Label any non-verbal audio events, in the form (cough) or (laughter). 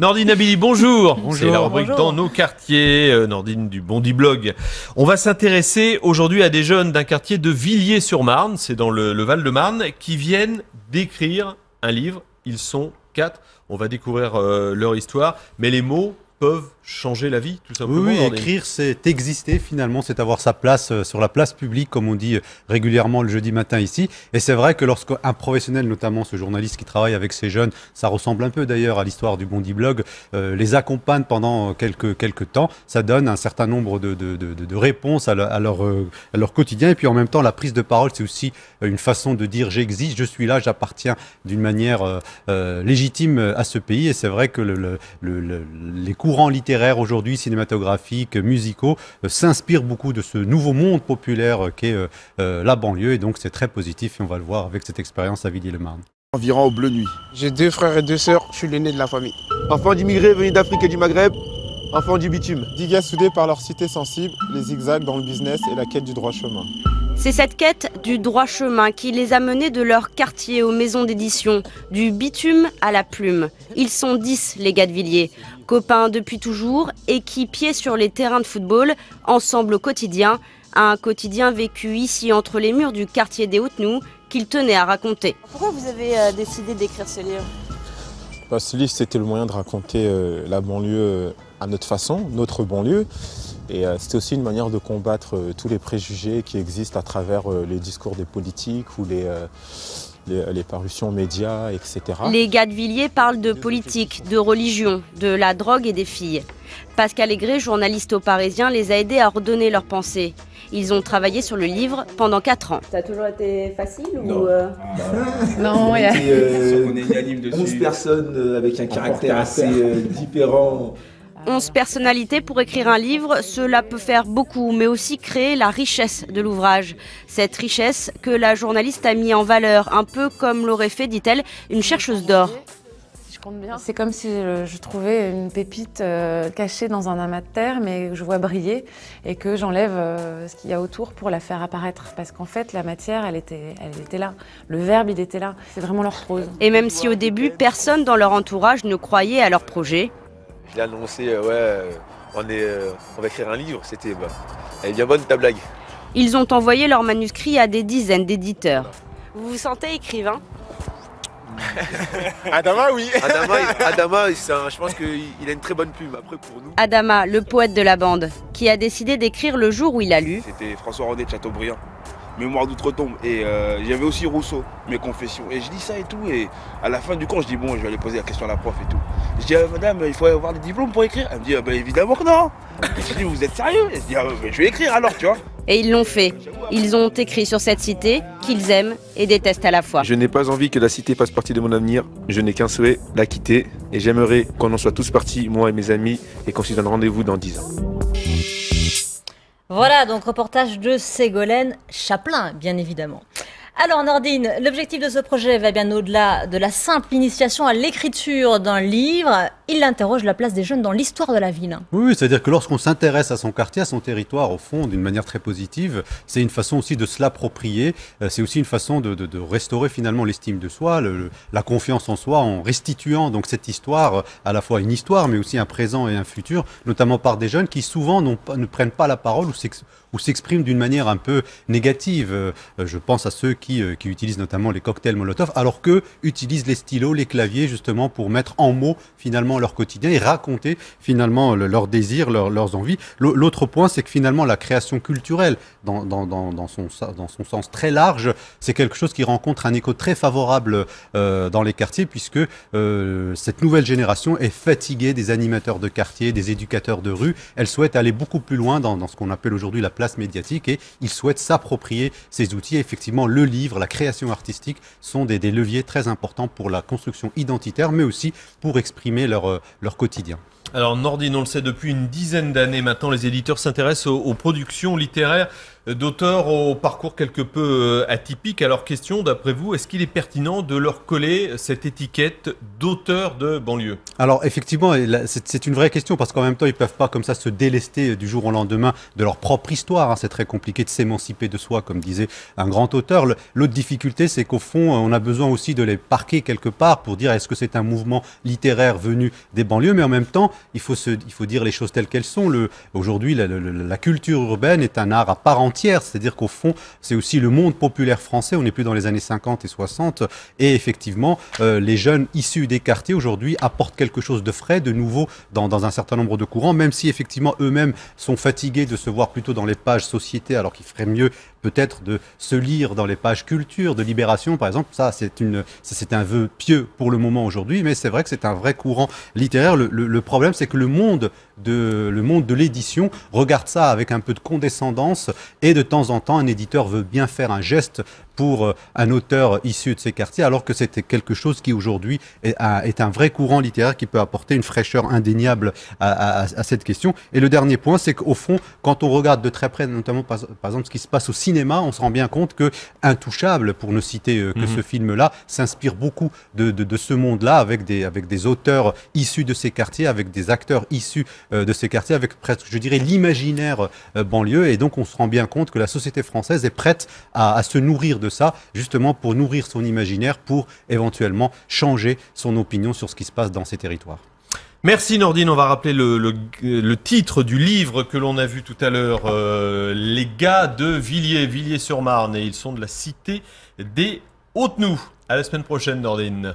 Nordine Abili, bonjour. bonjour. C'est la rubrique dans nos quartiers, euh, Nordin du Bondi Blog. On va s'intéresser aujourd'hui à des jeunes d'un quartier de Villiers-sur-Marne, c'est dans le, Val-de-Marne, qui viennent d'écrire un livre. Ils sont quatre. On va découvrir euh, leur histoire, mais les mots peuvent changer la vie, tout simplement. Oui, écrire, c'est exister finalement, c'est avoir sa place euh, sur la place publique, comme on dit euh, régulièrement le jeudi matin ici. Et c'est vrai que lorsqu'un professionnel, notamment ce journaliste qui travaille avec ces jeunes, ça ressemble un peu d'ailleurs à l'histoire du Bondi Blog, euh, les accompagne pendant quelques, quelques temps, ça donne un certain nombre de, de, de, de réponses à, leur, leur quotidien. Et puis en même temps, la prise de parole, c'est aussi une façon de dire j'existe, je suis là, j'appartiens d'une manière légitime à ce pays. Et c'est vrai que le, les courants littéraires aujourd'hui, cinématographiques, musicaux, euh, s'inspirent beaucoup de ce nouveau monde populaire euh, qu'est euh, la banlieue. Et donc c'est très positif et on va le voir avec cette expérience à Villiers-le-Marne. Environ au bleu nuit. J'ai deux frères et deux sœurs, je suis l'aîné de la famille. Enfant d'immigrés venus d'Afrique et du Maghreb, enfant du bitume. diga soudés par leur cité sensible, les zigzags dans le business et la quête du droit chemin. C'est cette quête du droit chemin qui les a menés de leur quartier aux maisons d'édition, du bitume à la plume. Ils sont dix, les gars de Villiers, copains depuis toujours, équipiers sur les terrains de football, ensemble au quotidien, un quotidien vécu ici entre les murs du quartier des Hautes-Nous qu'ils tenaient à raconter. Pourquoi vous avez euh, décidé d'écrire ce livre bah, Ce livre, c'était le moyen de raconter euh, la banlieue euh, à notre façon, notre banlieue. Et euh, c'était aussi une manière de combattre euh, tous les préjugés qui existent à travers euh, les discours des politiques ou les, les, parutions médias, etc. Les Gadevilliers parlent de politique, de religion, de la drogue et des filles. Pascal Aigré, journaliste au Parisien, les a aidés à redonner leurs pensées. Ils ont travaillé sur le livre pendant 4 ans. Ça a toujours été facile Non, ou non il y 11 personnes avec un caractère assez différent 11 personnalités pour écrire un livre, cela peut faire beaucoup, mais aussi créer la richesse de l'ouvrage. Cette richesse que la journaliste a mis en valeur, un peu comme l'aurait fait, dit-elle, une chercheuse d'or. C'est comme si je, trouvais une pépite euh, cachée dans un amas de terre, mais que je vois briller et que j'enlève euh, ce qu'il y a autour pour la faire apparaître. Parce qu'en fait, la matière, elle était, elle était là. Le verbe, il était là. C'est vraiment leur prose. Et même si au début, personne dans leur entourage ne croyait à leur projet, je annoncé, euh, ouais, euh, on, est, euh, on va écrire un livre. C'était, bah, elle est bien bonne ta blague. Ils ont envoyé leur manuscrits à des dizaines d'éditeurs. Vous vous sentez écrivain (laughs) Adama, oui. Adama, je pense qu'il a une très bonne plume après pour nous. Adama, le poète de la bande, qui a décidé d'écrire le jour où il a lu. C'était François-René de Chateaubriand. Mémoire d'outre-tombe. Et euh, j'avais aussi Rousseau, mes confessions. Et je dis ça et tout. Et à la fin du cours, je dis, bon, je vais aller poser la question à la prof et tout. Je dis, ah, madame, il faut avoir des diplômes pour écrire. Elle me dit, ah, ben, évidemment que non. je dis, vous êtes sérieux elle je ah, ben, je vais écrire alors, tu vois. Et ils l'ont fait. Ils ont écrit sur cette cité qu'ils aiment et détestent à la fois. Je n'ai pas envie que la cité fasse partie de mon avenir. Je n'ai qu'un souhait, la quitter. Et j'aimerais qu'on en soit tous partis, moi et mes amis, et qu'on se donne rendez-vous dans 10 ans. Voilà, donc reportage de Ségolène Chaplin, bien évidemment. Alors Nordine, l'objectif de ce projet va bien au-delà de la simple initiation à l'écriture d'un livre il interroge la place des jeunes dans l'histoire de la ville. Oui, c'est-à-dire que lorsqu'on s'intéresse à son quartier, à son territoire, au fond, d'une manière très positive, c'est une façon aussi de se l'approprier, euh, c'est aussi une façon de, restaurer finalement l'estime de soi, la confiance en soi, en restituant donc cette histoire, euh, à la fois une histoire, mais aussi un présent et un futur, notamment par des jeunes qui souvent ne prennent pas la parole ou s'expriment d'une manière un peu négative. Euh, je pense à ceux qui, qui utilisent notamment les cocktails Molotov, alors qu'eux utilisent les stylos, les claviers, justement, pour mettre en mots finalement leur quotidien et raconter finalement leurs désirs, leurs envies. L'autre point, c'est que finalement la création culturelle, dans, dans, dans, son, dans son sens très large, c'est quelque chose qui rencontre un écho très favorable euh, dans les quartiers, puisque euh, cette nouvelle génération est fatiguée des animateurs de quartier, des éducateurs de rue. Elle souhaite aller beaucoup plus loin dans, ce qu'on appelle aujourd'hui la place médiatique et ils souhaitent s'approprier ces outils. effectivement, le livre, la création artistique sont des, des leviers très importants pour la construction identitaire, mais aussi pour exprimer leur euh, leur, quotidien alors Nordine, on le sait depuis une dizaine d'années maintenant, les éditeurs s'intéressent aux, aux, productions littéraires d'auteurs au parcours quelque peu euh, atypique. Alors question, d'après vous, est-ce qu'il est pertinent de leur coller cette étiquette d'auteur de banlieue Alors effectivement, c'est une vraie question parce qu'en même temps, ils ne peuvent pas comme ça se délester euh, du jour au lendemain de leur propre histoire. Hein. C'est très compliqué de s'émanciper de soi, comme disait un grand auteur. L'autre difficulté, c'est qu'au fond, on a besoin aussi de les parquer quelque part pour dire est-ce que c'est un mouvement littéraire venu des banlieues, mais en même temps, il faut, se, il faut dire les choses telles qu'elles sont. Aujourd'hui, la, culture urbaine est un art à part entière, c'est-à-dire qu'au fond, c'est aussi le monde populaire français, on n'est plus dans les années 50 et 60, et effectivement, euh, les jeunes issus des quartiers aujourd'hui apportent quelque chose de frais, de nouveau, dans, un certain nombre de courants, même si effectivement eux-mêmes sont fatigués de se voir plutôt dans les pages société alors qu'ils ferait mieux peut-être de se lire dans les pages culture de Libération, par exemple. Ça, c'est une, c'est un vœu pieux pour le moment aujourd'hui, mais c'est vrai que c'est un vrai courant littéraire. le problème, c'est que le monde de, le monde de l'édition regarde ça avec un peu de condescendance et de temps en temps, un éditeur veut bien faire un geste pour euh, un auteur issu de ces quartiers, alors que c'était quelque chose qui aujourd'hui est, un vrai courant littéraire qui peut apporter une fraîcheur indéniable à, cette question. Et le dernier point, c'est qu'au fond, quand on regarde de très près, notamment par, par, exemple ce qui se passe au cinéma, on se rend bien compte que Intouchable, pour ne citer euh, que mhm. ce film-là, s'inspire beaucoup de, ce monde-là avec des, avec des auteurs issus de ces quartiers, avec des acteurs issus euh, de ces quartiers, avec presque, je dirais, l'imaginaire euh, banlieue. Et donc, on se rend bien compte que la société française est prête à, se nourrir de ça, justement pour nourrir son imaginaire, pour éventuellement changer son opinion sur ce qui se passe dans ces territoires. Merci Nordine, on va rappeler le, titre du livre que l'on a vu tout à l'heure, euh, Les gars de Villiers, Villiers-sur-Marne, et ils sont de la cité des Hautes-Nous. À la semaine prochaine Nordine.